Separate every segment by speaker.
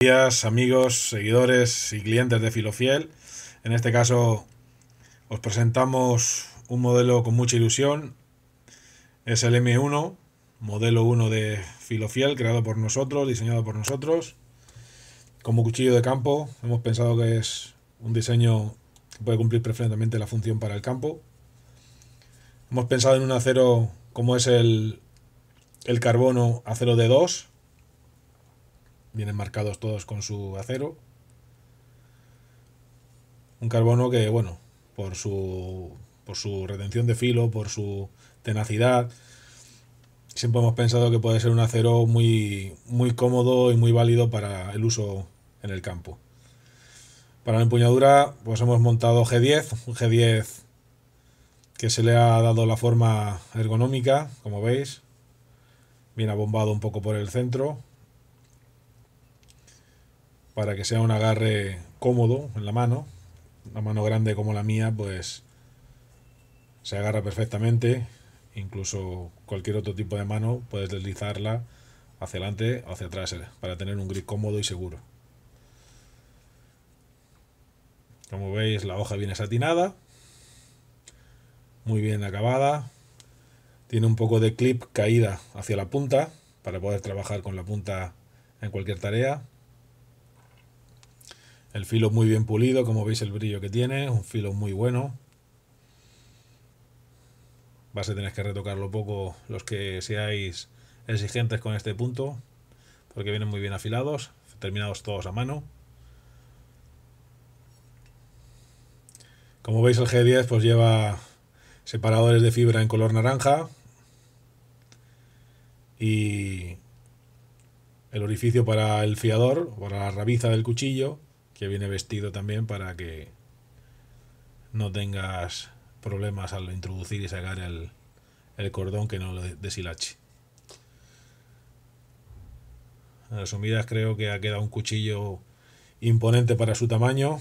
Speaker 1: días amigos, seguidores y clientes de Filofiel. En este caso os presentamos un modelo con mucha ilusión. Es el M1, modelo 1 de Filofiel, creado por nosotros, diseñado por nosotros. Como cuchillo de campo, hemos pensado que es un diseño que puede cumplir perfectamente la función para el campo. Hemos pensado en un acero como es el, el carbono acero D2, Vienen marcados todos con su acero. Un carbono que, bueno, por su, retención de filo, por su tenacidad, siempre hemos pensado que puede ser un acero muy, muy cómodo y muy válido para el uso en el campo. Para la empuñadura, pues hemos montado G10, un G10 que se le ha dado la forma ergonómica, como veis, Viene abombado un poco por el centro, para que sea un agarre cómodo en la mano. Una mano grande como la mía, pues se agarra perfectamente. Incluso cualquier otro tipo de mano puedes deslizarla hacia adelante o hacia atrás eh, para tener un grip cómodo y seguro. Como veis, la hoja viene satinada, muy bien acabada. Tiene un poco de clip caída hacia la punta para poder trabajar con la punta en cualquier tarea. El filo muy bien pulido, como veis el brillo que tiene, un filo muy bueno. Vas a tener que retocarlo poco los que seáis exigentes con este punto, porque vienen muy bien afilados, terminados todos a mano. Como veis el G10 pues lleva separadores de fibra en color naranja y el orificio para el fiador, para la rabiza del cuchillo que viene vestido también para que no tengas problemas al introducir y sacar el, cordón que no lo deshilache. En resumidas, creo que ha quedado un cuchillo imponente para su tamaño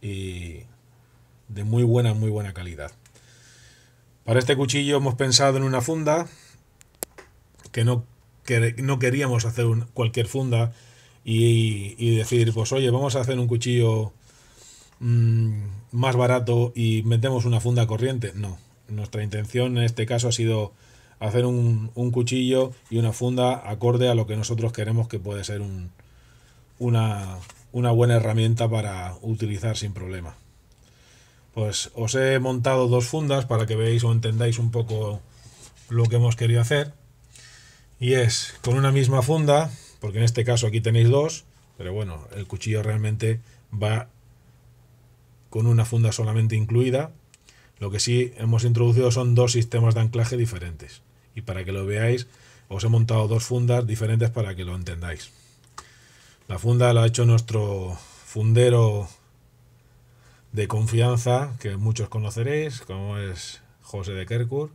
Speaker 1: y de muy buena, muy buena calidad. Para este cuchillo hemos pensado en una funda que no, queríamos hacer cualquier funda y, decir, pues oye, vamos a hacer un cuchillo mm, más barato y metemos una funda corriente. No, nuestra intención en este caso ha sido hacer un, cuchillo y una funda acorde a lo que nosotros queremos que puede ser un, una, una buena herramienta para utilizar sin problema. Pues os he montado dos fundas para que veáis o entendáis un poco lo que hemos querido hacer. Y es con una misma funda porque en este caso aquí tenéis dos, pero bueno, el cuchillo realmente va con una funda solamente incluida. Lo que sí hemos introducido son dos sistemas de anclaje diferentes. Y para que lo veáis, os he montado dos fundas diferentes para que lo entendáis. La funda la ha hecho nuestro fundero de confianza, que muchos conoceréis, como es José de Kerkur,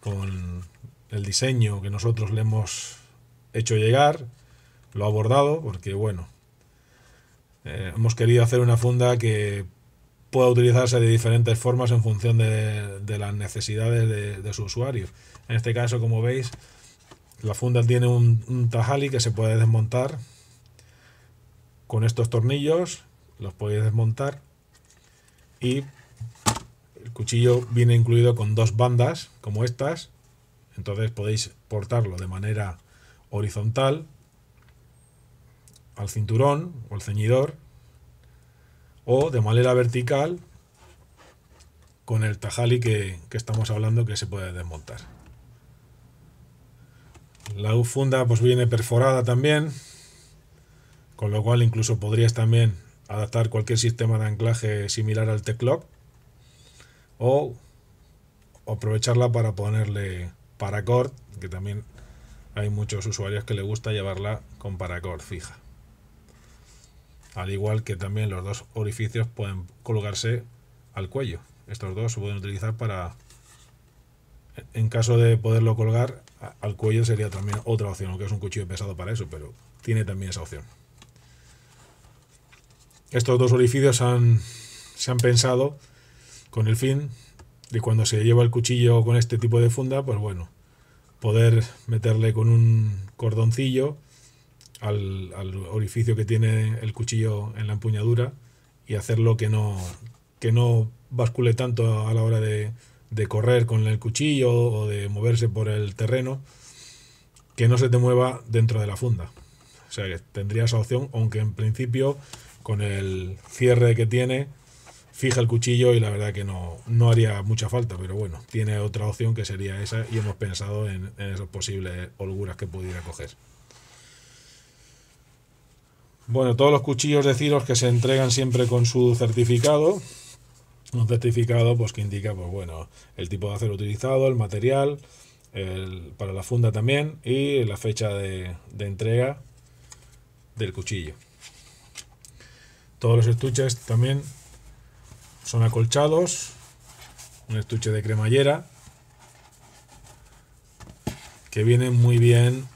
Speaker 1: con el diseño que nosotros le hemos hecho llegar, lo ha abordado, porque bueno, eh, hemos querido hacer una funda que pueda utilizarse de diferentes formas en función de, las necesidades de, su usuario. En este caso, como veis, la funda tiene un, un tajali que se puede desmontar con estos tornillos, los podéis desmontar y el cuchillo viene incluido con dos bandas como estas, entonces podéis portarlo de manera horizontal al cinturón o al ceñidor o de manera vertical con el tajali que, estamos hablando que se puede desmontar. La U funda pues viene perforada también, con lo cual incluso podrías también adaptar cualquier sistema de anclaje similar al teclock o aprovecharla para ponerle paracord, que también hay muchos usuarios que le gusta llevarla con paracord fija. Al igual que también los dos orificios pueden colgarse al cuello. Estos dos se pueden utilizar para... En caso de poderlo colgar al cuello sería también otra opción, aunque es un cuchillo pesado para eso, pero tiene también esa opción. Estos dos orificios se han pensado con el fin de cuando se lleva el cuchillo con este tipo de funda, pues bueno, poder meterle con un cordoncillo al, al, orificio que tiene el cuchillo en la empuñadura y hacerlo que no, que no bascule tanto a la hora de, de correr con el cuchillo o de moverse por el terreno, que no se te mueva dentro de la funda. O sea que tendría esa opción, aunque en principio con el cierre que tiene fija el cuchillo y la verdad que no, haría mucha falta, pero bueno, tiene otra opción que sería esa y hemos pensado en, en esas posibles holguras que pudiera coger. Bueno, todos los cuchillos de ciros que se entregan siempre con su certificado. Un certificado pues, que indica pues, bueno, el tipo de acero utilizado, el material, el, para la funda también y la fecha de, de entrega del cuchillo. Todos los estuches también son acolchados, un estuche de cremallera, que viene muy bien.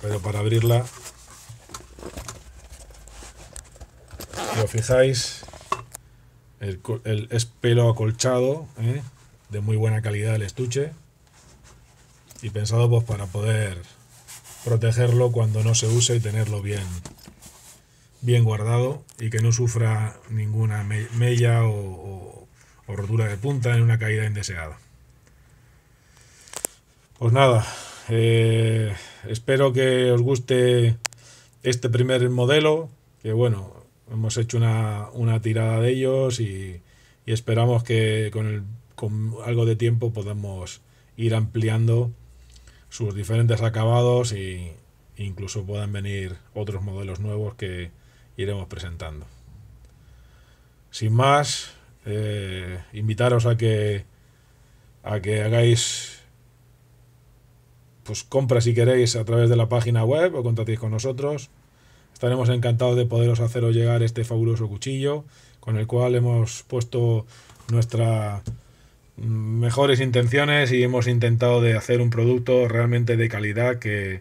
Speaker 1: Pero, para abrirla, si lo fijáis, es pelo acolchado, ¿eh? de muy buena calidad el estuche y pensado pues para poder protegerlo cuando no se use y tenerlo bien bien guardado y que no sufra ninguna mella o, rotura de punta en una caída indeseada. Pues nada, eh, espero que os guste este primer modelo, que bueno, hemos hecho una, tirada de ellos y, y esperamos que con, el, con, algo de tiempo podamos ir ampliando sus diferentes acabados e incluso puedan venir otros modelos nuevos que, iremos presentando. Sin más, eh, invitaros a que, a que hagáis pues compras si queréis a través de la página web o contactéis con nosotros. Estaremos encantados de poderos haceros llegar este fabuloso cuchillo con el cual hemos puesto nuestras mm, mejores intenciones y hemos intentado de hacer un producto realmente de calidad que,